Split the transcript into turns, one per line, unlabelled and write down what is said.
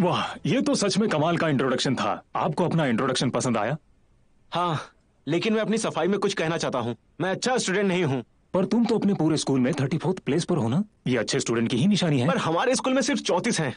वाह ये तो सच में कमाल का इंट्रोडक्शन था आपको अपना इंट्रोडक्शन पसंद आया हाँ लेकिन मैं अपनी सफाई में कुछ कहना चाहता हूँ मैं अच्छा स्टूडेंट नहीं हूँ पर तुम तो अपने पूरे स्कूल में थर्टी फोर्थ प्लेस पर हो ना ये अच्छे स्टूडेंट की ही निशानी है पर हमारे स्कूल में सिर्फ चौतीस हैं